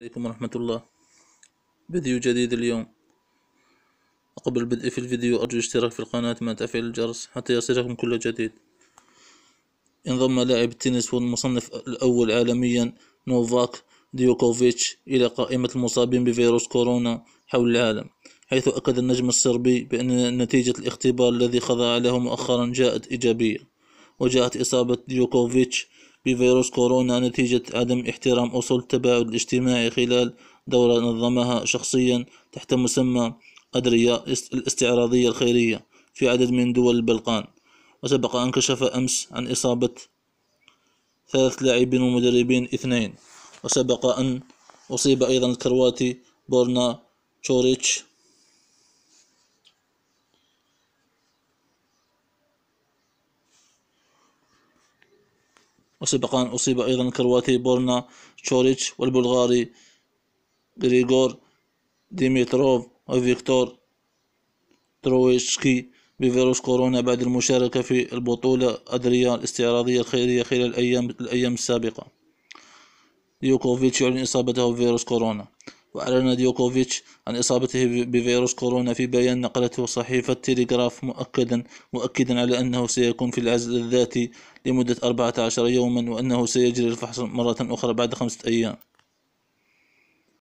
عليكم ورحمة الله فيديو جديد اليوم قبل البدء في الفيديو أرجو الاشتراك في القناة مع تفعيل الجرس حتى يصلكم كل جديد انضم لاعب التنس والمصنف الأول عالميا نوفاك ديوكوفيتش إلى قائمة المصابين بفيروس كورونا حول العالم حيث أكد النجم الصربي بأن نتيجة الاختبار الذي خضع له مؤخرا جاءت إيجابية وجاءت إصابة ديوكوفيتش بفيروس كورونا نتيجة عدم احترام أصول التباعد الاجتماعي خلال دورة نظمها شخصيا تحت مسمى أدرياء الاستعراضية الخيرية في عدد من دول البلقان وسبق أن كشف أمس عن إصابة ثلاث لاعبين ومدربين اثنين وسبق أن أصيب أيضا الكرواتي بورنا تشوريتش ان أصيب أيضا الكرواتي بورنا تشوريتش والبلغاري غريغور ديميتروف وفيكتور ترويشكي بفيروس كورونا بعد المشاركة في البطولة أدريا الاستعراضية الخيرية خلال الأيام الأيام السابقة ليوكوفيتش يعلن إصابته بفيروس كورونا وأعلن ديوكوفيتش عن إصابته بفيروس كورونا في بيان نقلته صحيفة تيليغراف مؤكدا مؤكدا على أنه سيكون في العزل الذاتي لمدة 14 يوما وأنه سيجري الفحص مرة أخرى بعد خمسة أيام